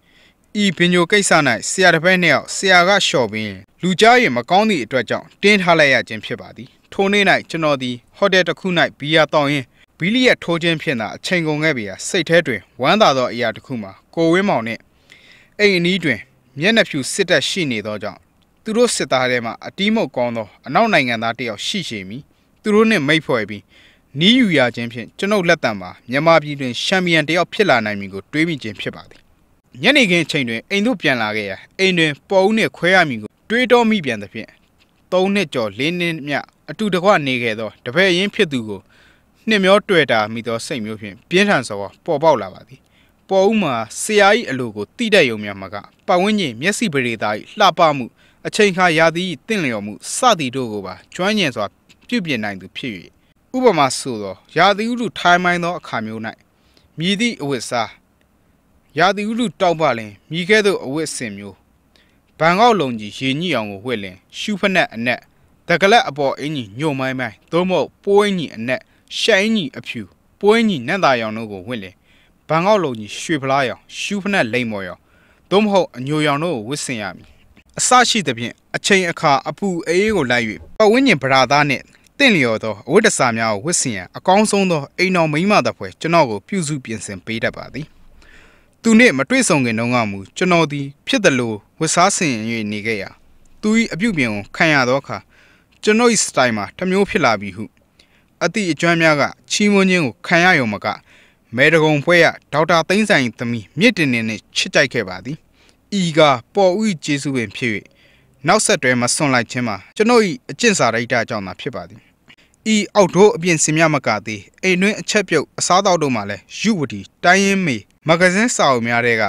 ဤပင်ညိုကိစ္စ၌ဆရာတစ်ဖက်နှစ်ယောက်ဆရာကလျှော်ပင်လူကြားရင်မကောင်းသည့်အတွက်ကြောင့်တင်းထားလိုက်ရခြင်းဖြစ်ပါသည်ထိုနေ့၌ကျွန်တော်သည်ဟိုတယ်တစ်ခု၌ဘီယာတောင်းရင်းဘီလီယက်ထိုးခြင်းဖြင့်သာအချိန်ကုန်ခဲ့ပြီးစိတ်ထဲတွင်ဝမ်းသာသောအရာတစ်ခုမှာကိုဝင်းမောင်နှင့်အိမ်အနီးတွင်မျက်နှာဖြူစစ်တပ်ရှိနေသောကြောင့်သူတို့စစ်သားထဲမှအတီးမုတ်ကောင်းသောအနောက်နိုင်ငံသားတစ်ယောက်ရှိရှိမည်သူတို့နှင့်မိတ်ဖွဲ့ပြီးနီးယူရခြင်းဖြင့်ကျွန်ုပ်လက်တံမှာမြန်မာပြည်တွင်ချန်ပီယံတစ်ယောက်ဖြစ်လာနိုင်မည်ကိုတွေးမိခြင်းဖြစ်ပါသည်။ညနေခင်းအချိန်တွင်အိမ်သို့ပြန်လာခဲ့ရာအိမ်တွင်ပေါ်ဦးနှင့်ခွဲရမည်ကိုတွေးတော်မိပြန်သဖြင့်၃နှစ်ကျော်၄နှစ်မြအတူတကွနေခဲ့သောတပည့်ရင်းဖြစ်သူကိုနှစ်မျောတွေ့တာမိသောစိတ်မျိုးဖြင့်ပြင်းထန်စွာပေါ်ပေါက်လာပါသည်။ပေါ်ဦးမှာဆရာ၏အလိုကိုတိတက်ယုံများမှကပတ်ဝန်းကျင်မျက်စိပရိသ၏လှပမှု အချိန်ခါရာသီ၏တင့်လျော်မှုစသည်တို့ကိုပါကျွမ်းကျင်စွာပြုပြင်နိုင်သူဖြစ်၍ဥပမာဆိုသောရာသီဥတုထိုင်းမိုင်းသောအခါမျိုး၌မြည်သည့်အဝတ်စားရာသီဥတုတောက်ပလင်မြည်ကဲ့သို့အဝတ်ဆင်မျိုးဘန်ကောက်လုံကြီးရေညှိအောင်ကိုဝှက်လင်ရှူဖနက်အနက်တကလက်အပေါ်အင်ကြီးညှို့မိုင်းမိုင်းသို့မဟုတ်ပိုးအင်ကြီးအနက်ရှက်အင်ကြီးအဖြူပိုးအင်ကြီးနတ်သားရောင်တို့ကိုဝှက်လင်ဘန်ကောက်လုံကြီးရွှေဖလားရောင်ရှူဖနက်လိမ့်မော်ရောင်သို့မဟုတ်အညိုရောင်တို့ကိုဝှက်ဆင်ရမည်အစရှိသဖြင့်အချိန်အခါအပူအေးကိုလိုက်၍ပဝင်းညင်ဗရာသားနှင့်တင့်လျော်သောအဝတ်တစားများကိုဝတ်ဆင်ရန်အကောင်းဆုံးသောအိမ်တော်မိမသဖွယ်ကျွန်တော်ကိုပြုစုပြင်ဆင်ပေးတတ်ပါသည်။သူနှင့်မတွေ့ဆုံခင်တုန်းကမူကျွန်တော်သည် ဖြစ်သလိုဝတ်စားဆင်၍နေခဲ့ရာသူ၏အပြုပြင်ကိုခံရသောအခါကျွန်တော်၏စတိုင်မှာတစ်မျိုးဖြစ်လာပြီဟုအသည့်အကျွမ်းများကချီးမွမ်းခြင်းကိုခံရရုံမကမဲတကုံဖွဲ့ရဒေါက်တာသိန်းဆိုင်သမီးမြစ်တင်နေနဲ့ချစ်ကြိုက်ခဲ့ပါသည်။ဤကပေါ်ဥကျေးဇူးပင်ဖြစ်၍နောက်ဆက်တွဲမဆွန့်လိုက်ခြင်းမှာကျွန်ုပ်၏အကျင့်စာရိတ္တကြောင့်သာဖြစ်ပါသည်ဤအောက်တိုးအပြင်စင်မြမကသည်အိမ်တွင်းအချက်ပြုတ်အစားတောက်တို့မှလည်းယူဝတီတိုင်းရင်းမေမဂဇင်းစာအုပ်များတဲ့က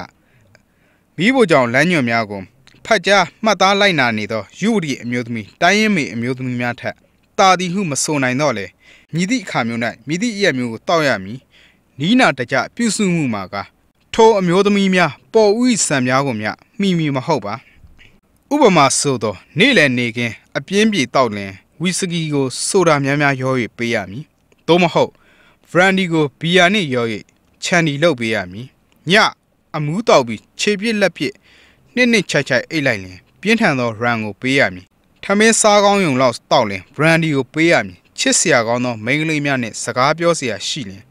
မိဖို့ကြောင့်လမ်းညွန်များကိုဖတ်ကြားမှတ်သားလိုက်နာနေသောယူဝတီအမျိုးသမီးတိုင်းရင်းမေအမျိုးသမီးများထက်တာသည်ဟုမဆိုနိုင်တော့လေမြည်သည့်အခါမျိုး၌မြည်သည့်အရက်မျိုးကိုတောက်ရမည်နီးနာတကြပြုစုမှုမှာက ထိုအမျိုးသမီးများပေါ်ဥစံများကိုမြမိမိမဟုတ်ပါဥပမာဆိုသောနေ့လယ်နေခင်းအပြင်းပြေတောက်လင်ဝီစကီကို ဆိုဒါများများရော၍ပေးရမည်သို့မဟုတ်ဗရန်ဒီကိုဘီယာနှင့်ရော၍ချန်ဒီလုပ်ပေးရမည်ညအမူးတောက်ပြီးခြေပြစ်လက်ပြစ်နှစ်နှစ်ချိုက်ချိုက်အိတ်လိုက်လင်ပြင်းထန်သောရန်ကိုပေးရမည်ထမင်းစားကောင်းယုံလောက်တောက်လင်ဗရန်ဒီကိုပေးရမည်ချစ်စရာကောင်းသောမိန်းကလေးများနှင့်စကားပြောစရာရှိလင်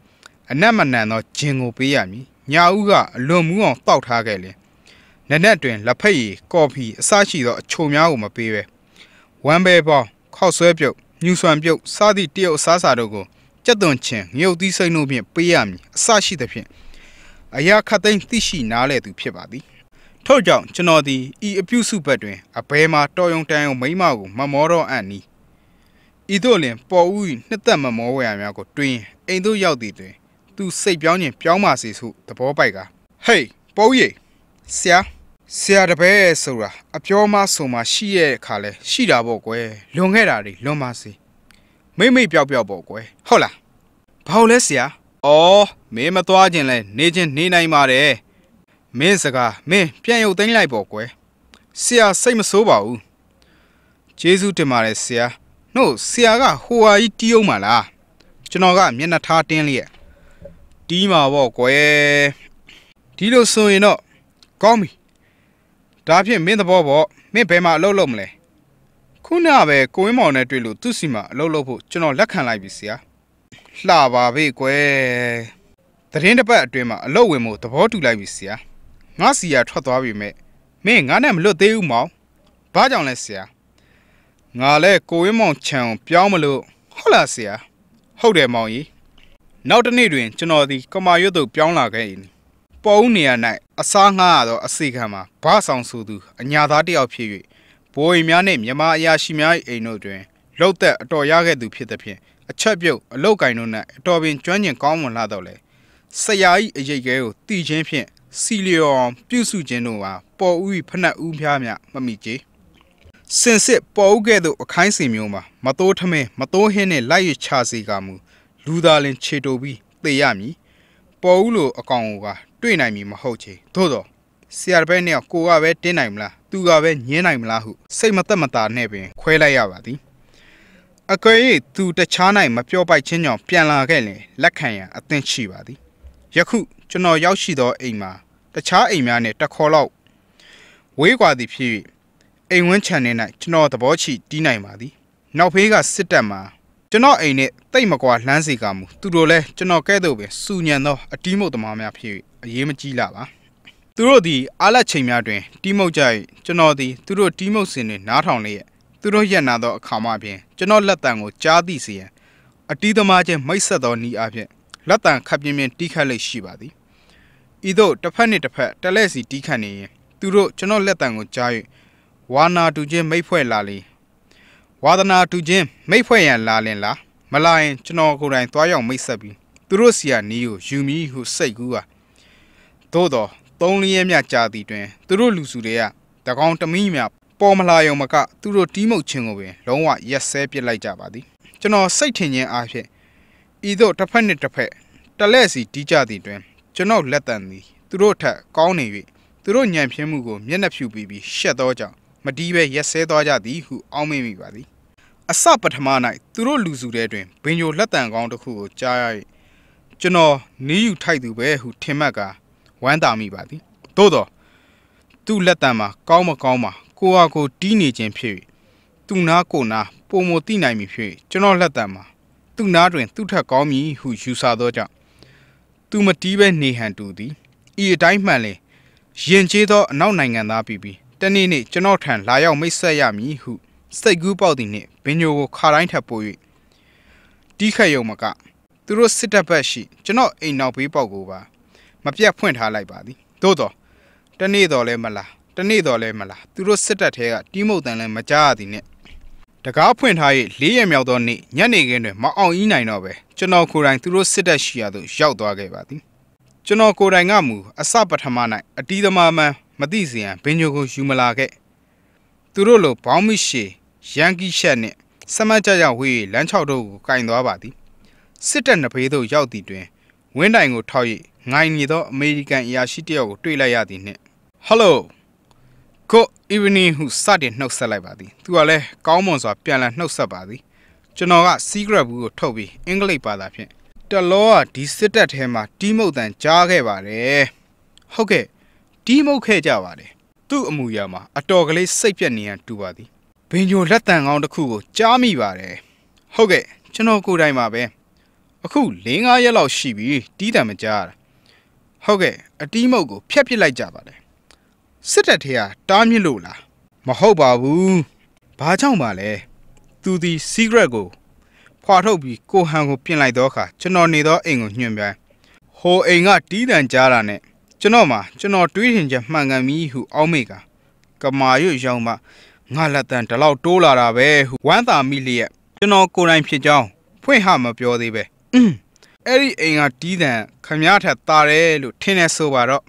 အနက်မနန်သောဂျင်ကိုပေးရမည်ညာဦးကအလွန်မူးအောင်တောက်ထားခဲ့လင်နနက်တွင်လက်ဖက်ရည်ကော်ဖီအစရှိသောအချိုများကိုမပေးဘဲဝမ်းပဲပေါင်းခောက်ဆွဲပြုတ်ညူဆွမ်ပြုတ်စသည့်တရုတ်အစားအစာတို့ကိုကြက်သွန်ချင်ငရုတ်သီးစိမ့်တို့ဖြင့်ပေးရမည်အစရှိသဖြင့်အရာခတ်သိမ်းသိရှိနားလည်သူဖြစ်ပါသည်ထို့ကြောင့်ကျွန်တော်သည်ဤအပြုစုဘက်တွင်အဘဲမှာတော်ယုံတန်ယုံမိမကိုမမောတော့အံ့နီးဤသို့လင်ပေါ်ဦး၏နှစ်သက်မမောဝရာများကိုတွင်အိမ်သို့ရောက်သည်တွင်သူစိတ်ပြောင်းခြင်းပြောင်းပါစေဟုသဘောပိုက်ကဟေးပေါ်ဦးရေဆရာဆရာတပည့်ဆိုတာအပြောမဆိုမှရှိရတဲ့ခါလဲရှိတာပေါ့ကွယ်လွန်ခဲ့တာတွေလွန်ပါစေမိမိပြောက်ပြောက်ပေါ့ကွယ်ဟုတ်လားဘာလို့လဲဆရာဩမင်းမသွားခြင်းလဲနေခြင်းနေနိုင်ပါတယ်မင်းစကားမင်းပြန်ရုပ်သိမ်းလိုက်ပေါ့ကွယ်ဆရာစိတ်မဆိုးပါဘူးကျေးဇူးတင်ပါတယ်ဆရာနှုတ်ဆရာကဟိုဟာကြီးတီးအောင်ပါလားကျွန်တော်ကမျက်နှာထားတင်းလျက်တီးမှာပေါ့ကွယ်ဒီလိုဆိုရင်တော့ကောင်းပြီဒါဖြင့်မင်းသဘောပေါ့မင်းဘယ်မှာအလုပ်လုပ်မလဲခုနပဲကိုဝင်းမောင်နဲ့တွေ့လို့သူ့စီမှာအလုပ်လုပ်ဖို့ကျွန်တော်လက်ခံလိုက်ပြီဆရာလှပါပဲကွယ်သတင်းတစ်ပတ်အတွင်းမှာအလုပ်ဝင်ဖို့သဘောတူလိုက်ပြီဆရာငါစီရထွက်သွားပြီမဲ့မင်းငါနဲ့မလွတ်သေးဘူးမောင်ဘာကြောင့်လဲဆရာငါလဲကိုဝင်းမောင်ခြံကိုပြောင်းမလို့ဟုတ်လားဆရာဟုတ်တယ်မောင်ကြီးနောက်တစ်နေ့တွင်ကျွန်တော်ဒီကမာရွတ်သို့ပြောင်းလာခဲ့၏ပုံနေရ၌အစားငှားရသောအစီခံမှာဗဆောင်ဆိုသူအညာသားတယောက်ဖြစ်၍ဗိုလ်အိမ်များနှင့်မြမအရာရှိများ၏အိမ်တို့တွင်လှုပ်သက်အတော်ရခဲ့သူဖြစ်သည်ဖြင့်အချက်ပြုတ်အလုတ်ကင်တို့၌အတော်ပင်ကျွမ်းကျင်ကောင်းမွန်လာတော့လေဆရာ၏အရေးကဲကိုတည်ခြင်းဖြင့် စီလျော် ပြုစုခြင်းတို့ဟာပေါ်ဦး၏ဖနှက်ဦးများမြမမိကြစင်စစ်ပေါ်ဦးကဲ့သို့အခိုင်းစင်မျိုးမှာမတိုးထမင်းမတိုးဟင်းနှင့်လိုက်ရချစီကမူလူသားလင်ခြေတိုပြီးသေရမည်ပေါ်ဦးလိုအကောင်ကတွေ့နိုင်မည်မဟုတ်ချေသို့တော့ဆရာဘက်နဲ့ကိုကပဲတင်းနိုင်မလားသူကပဲညင်းနိုင်မလားဟုစိတ်မသက်မသာနဲ့ပင်ခွဲလိုက်ရပါသည်အကွယ်၍သူတခြားနိုင်မပြောပိုက်ခြင်းကြောင့်ပြန်လာခဲ့ရင်လက်ခံရန်အသင့်ရှိပါသည်ယခုကျွန်တော်ရောက်ရှိသောအိမ်မှာတခြားအိမ်များနဲ့တခေါ်လောက်ဝေးကွာသည်ဖြစ်၍အိမ်ဝန်းခြံထဲ၌ကျွန်တော်သဘောချီတီးနိုင်ပါသည်နောက်ဖေးကစစ်တပ်မှာကျွန်တော်အိမ်နဲ့တိတ်မကွာလှမ်းစီကမူသူတို့လည်းကျွန်တော်ကဲ့သို့ပင်စူညံသောအတီးမုတ်သမားများဖြစ်၍အရေးမကြီးလာပါသူတို့သည်အားလက်ချိန်များတွင်တီးမုတ်ကြ၏ကျွန်တော်သည်သူတို့တီးမုတ်စင်တွင်နားထောင်လျက်သူတို့ရက်နာသောအခါမှဖြင့်ကျွန်တော်လက်တံကိုကြားသိစေရန်အတီးသမားချင်းမိတ်ဆက်သောဤအဖြစ်လက်တံခပ်ပြင်းပြင်းတီးခတ်လိမ့်ရှိပါသည်ဤသို့တစ်ဖက်နှင့်တစ်ဖက် တလဲစီတီးခတ်နေရင်သူတို့ကျွန်တော်လက်တံကိုကြား၍ဝါနာတူချင်းမိတ်ဖွဲ့လာလေဝါဒနာတူချင်းမိတ်ဖွဲ့ရန်လာလင်လားမလာရင်ကျွန်တော်ကိုယ်တိုင်သွားရောက်မိတ်ဆက်ပြီးသူတို့စီကနီးကိုယူမီဟုစိတ်ကူးပါသို့တော့သုံးလျက်မြကြာသည့်တွင်သူတို့လူစုတွေကတကောင်တမိမြပေါ်မလာယုံမကသူတို့တီးမှုတ်ခြင်းကိုပင်လုံးဝရက်စဲပစ်လိုက်ကြပါသည်ကျွန်တော်စိတ်ထင်ခြင်းအားဖြင့်ဤသို့တစ်ဖက်နှင့်တစ်ဖက်တလက်စီတီးကြသည့်တွင်ကျွန်တော်လက်တန်သည်သူတို့ထက်ကောင်းနေ၍သူတို့ညံဖြင်းမှုကိုမျက်နှာဖြူပြီးပြီးရှက်သောကြောင့်မတီးဘဲရက်စဲသွားကြသည်ဟုအောင်းမိမိပါသည်အစပထမ၌သူတို့လူစုထဲတွင်ဘင်ဂျိုလက်တန်ကောင်းတစ်ခုကိုကြားရ၍ကျွန်တော်နီးယူထိုက်သူပဲဟုထင်မှတ်ကားဝမ်းသာမိပါသည်သို့တော့သူ့လက်တံမှာကောင်းမကောင်းမှာကိုဟာကိုတီးနေခြင်းဖြစ်၍သူ့နာကိုနာပုံမသိနိုင်မည်ဖြစ်ကျွန်တော်လက်တံမှာသူ့နာတွင်သူ့ထက်ကောင်းမည်ဟုယူဆသောကြောင့်သူမတီးဘဲနေဟန်တူသည်ဤအတိုင်းမှန်လေရင်ကျေးသောအနောက်နိုင်ငံသားပြည်ပြီးတနေ့နေ့ကျွန်တော်ထံလာရောက်မိတ်ဆက်ရမည်ဟု စိတ်ကူးပေါက်သည်နှင့်ဘင်ညိုကိုခါတိုင်းထပ်ပို့၍တီးခတ်ယုံမကသူတို့စစ်တပ်ဘက်ရှိကျွန်တော်အိမ်နောက်ဘေးပေါက်ကိုပါမပြတ်ဖွင့်ထားလိုက်ပါသည်သို့တော့တနေ့တော်လဲမလားတနေ့တော်လဲမလားသူတို့စစ်တပ်ထဲကတီးမုတ်တန်လဲမကြားရသည်နဲ့တကားဖွင့်ထား၍လေးရမြောက်သောနေ့ညနေခင်းတွင်မအောင်ဤနိုင်တော့ပဲကျွန်တော်ကိုယ်တိုင်သူတို့စစ်တပ်ရှိရာသို့ရောက်သွားခဲ့ပါသည်ကျွန်တော်ကိုယ်တိုင်ကမူအစပထမ၌အတီးသမားမှန်မသိစရန်ဘင်ညိုကိုယူမလာခဲ့သူတို့လိုဘောင်းမိရှေရန်ကီရှက်နှင့်စမတ်ကြကြဝေးလမ်းချောက်တို့ကိုကင်သွားပါသည်စစ်တပ်နှစ်ဖေးသို့ရောက်သည့်တွင်ဝင်းတိုင်ကိုထောက်၍ငိုင်နေသောအမေရိကန်အရာရှိတယောက်ကိုတွေ့လိုက်ရသည်နှင့် Hello ကို evening ဟုစတင်နှုတ်ဆက်လိုက်ပါသည်သူကလည်းကောင်းမွန်စွာပြန်လည်နှုတ်ဆက်ပါသည် ကျွန်တော်က secret ဘူးကိုထုတ်ပြီးအင်္ဂလိပ်ဘာသာဖြင့်တလောကဒီစစ်တပ်ထဲမှာတီးမုတ်တန်ကြားခဲ့ပါတယ်ဟုတ်ကဲ့တီးမုတ်ခဲ့ကြပါတယ်သူ့အမူအရာမှာအတော်ကလေးစိတ်ပြက်နေရန်တူပါသည်ဘင်ဂျိုလက်တန်ကောင်းတစ်ခုကိုကြားမိပါတယ်ဟုတ်ကဲ့ကျွန်တော်ကိုယ်တိုင်ပါပဲအခု၄၅ရက်လောက်ရှိပြီတီးတံမကြားရတာဟုတ်ကဲ့အတီးမုတ်ကိုဖျက်ပစ်လိုက်ကြပါတယ်စစ်တပ်ထဲကတားမြစ်လို့လားမဟုတ်ပါဘူးဘာကြောင့်ပါလဲသူဒီ secret ကိုဖွာထုတ်ပြီးကိုဟန်ကိုပြင်လိုက်တော့ခါကျွန်တော်နေတော့အိမ်ကိုညွှန်ပြိုင်းဟိုအိမ်ကတီးတံကြားတာနဲ့ကျွန်တော်မှာကျွန်တော်တွေးထင်ချက်မှန်ကန်ပြီဟုအောက်မေ့ကကမာရွတ်ရောက်မှငါလက်တန်ဒီလောက်တိုးလာတာပဲဟုဝမ်းသာမိလျက်ကျွန်တော်ကိုယ်တိုင်ဖြစ်ကြောင်းဖွင့်ဟမပြောသေးပဲအဲ့ဒီအိမ်ကတီးတန်ခမရထက်တာတယ်လို့ထင်နေဆိုပါတော့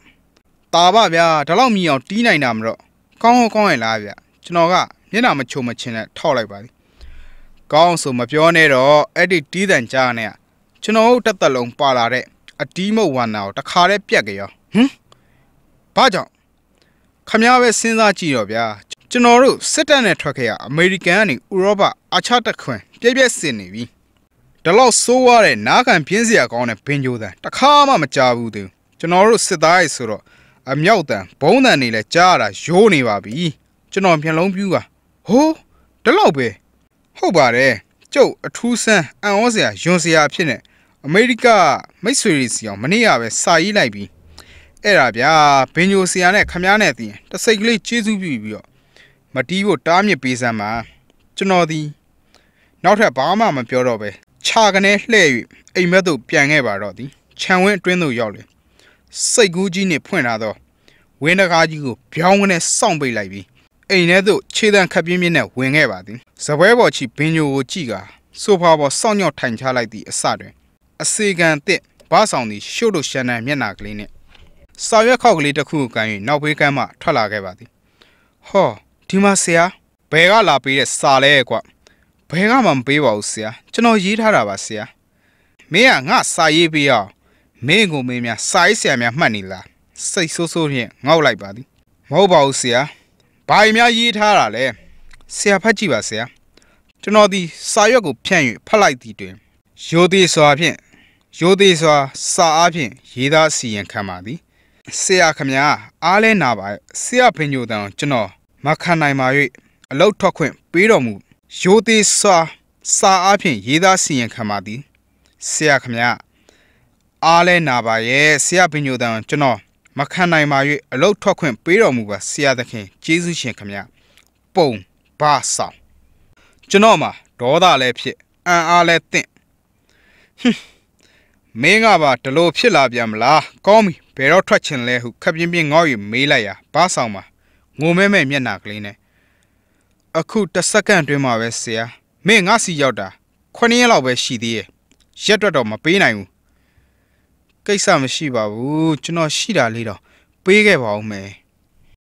တာပါဗျာဒါလောက်မြည်အောင်တီးနိုင်တာမတော့ကောင်းကောင်းရဲ့လားဗျာကျွန်တော်ကမျက်နှာမချုံမချင်းနဲ့ထောက်လိုက်ပါသည်ကောင်းဆိုမပြောနဲ့တော့အဲ့ဒီတီးတန်ကြားနဲ့ကျွန်တော်တို့တက်တက်လုံးပါလာတဲ့အတီးမုတ်ဝန္နာကိုတခါတည်းပြက်ကြရောဟင်ဘာကြောင့်ခမရပဲစဉ်းစားကြည့်တော့ဗျာကျွန်တော်တို့စစ်တပ်နဲ့ထွက်ခဲ့ရအမေရိကန်ကနေဥရောပအခြားတစ်ခွင်ပြည့်ပြည့်စင်နေပြီဒီလောက်ဆိုးရတဲ့နားခံပြင်းစရာကောင်းတဲ့ဘင်ဂျိုတန်တစ်ခါမှမကြားဘူးသူကျွန်တော်တို့စစ်သားရေဆိုတော့အမြောက်တန်ဘုံတန်နေလဲကြားရတာရိုးနေပါပြီကျွန်တော်မျက်လုံးပြူးကဟိုးဒီလောက်ပဲဟုတ်ပါတယ်ကျုပ်အထူးဆန်းအံ့ဩစရာယွန်စရာဖြစ်နေအမေရိကမိတ်ဆွေတွေစီအောင်မနေ့ကပဲစာရေးလိုက်ပြီးအဲ့ဒါဗျာဘင်ဂျိုဆရာနဲ့ခမားနဲ့တင်တစိတ်ကလေးကျေးဇူးပြုပြီးတော့မတီးဖို့တားမြစ်ပေးစမ်းပါကျွန်တော်ဒီနောက်ထပ်ဘာမှမပြောတော့ပဲခြာကနေလှဲ့၍အိမ်မက်သို့ပြန်ခဲ့ပါတော့သည်ခြံဝင်းအတွင်းသို့ရောက်လေစိတ်ကူးကြီးနှင့်ဖွင့်လာသောဝင်းတကားကြီးကိုဗျောင်းကနေစောင့်ပိတ်လိုက်ပြီးအိမ်ထဲသို့ခြေတံခပ်ပြင်းပြင်းနဲ့ဝင်ခဲ့ပါသည်စပွဲပေါ်ချီဘင်ညိုကိုကြည့်ကာဆိုဖာပေါ်စောင့်ညော့ထိုင်ချလိုက်သည့်အစတွင်အစေခံတစ်ဘာဆောင်သည်ရှုပ်လို့ရှန်တန်မျက်နှာကလေးနှင့်စာရွက်ခောက်ကလေးတစ်ခုကိုကန်၍နောက်ဘေးကမ်းမှထွက်လာခဲ့ပါသည်ဟောဒီမှာဆရာဘယ်ကလာပေးတဲ့စာလဲကွာဘယ်ကမှမပေးပါဘူးဆရာကျွန်တော်ရေးထားတာပါဆရာမင်းကငါစာရေးပေးအောင်မင်းကိုမင်းများစာရေးဆရာများမှတ်နေလားစိတ်ဆိုးဆိုးဖြင့်ငေါက်လိုက်ပါသည်မဟုတ်ပါဘူးဆရာဘာများရေးထားတာလဲဆရာဖတ်ကြည့်ပါဆရာကျွန်တော်ဒီစာရွက်ကိုဖြန့်၍ဖတ်လိုက်သည်တွင် ရိုသေးစွာဖြင့်ရိုသေးစွာ စာအားဖြင့်ရေးသားစီရင်ခံပါသည်ဆရာခမညာအားလဲနာပါဆရာဖင်ညိုတန်ကျွန်တော်မခံနိုင်ပါ၍အလောက်ထွက်ခွင့်ပေးတော်မူရိုသေစာစာအဖြစ်ရေးသားစီရင်ခံပါသည်ဆရာခမရအားလဲနာပါရဲ့ဆရာပင်ညိုတန်ကျွန်တော် မခံနိုင်ပါ၍အလုတ်ထွက်ခွင့်ပေးတော်မူပါဆရာသခင်ကျေးဇူးရှင်ခမရပုံဘာဆောင် ကျွန်တော်မှာဒေါသလည်းဖြစ်အံ့အားလည်းသင့်ဟွမင်းကပါဒလို့ဖြစ်လာပြန်မလားကောင်းပြီဘယ်တော့ထွက်ချင်လဲဟုခပ်ပြင်းပြင်းငေါ့၍မေးလိုက်ရာဘာဆောင်မှာငိုမဲမဲမျက်နှာကလေးနဲ့အခုတစ်စက္ကန့်အတွင်းမှာပဲဆရာမင်းငါစီရောက်တာခုနှစ်ရက်လောက်ပဲရှိသေးရဲ့ရက်တွက်တော့မပေးနိုင်ဘူးကိစ္စမရှိပါဘူးကျွန်တော်ရှိတာလေးတော့ပေးခဲ့ပါဦးမယ်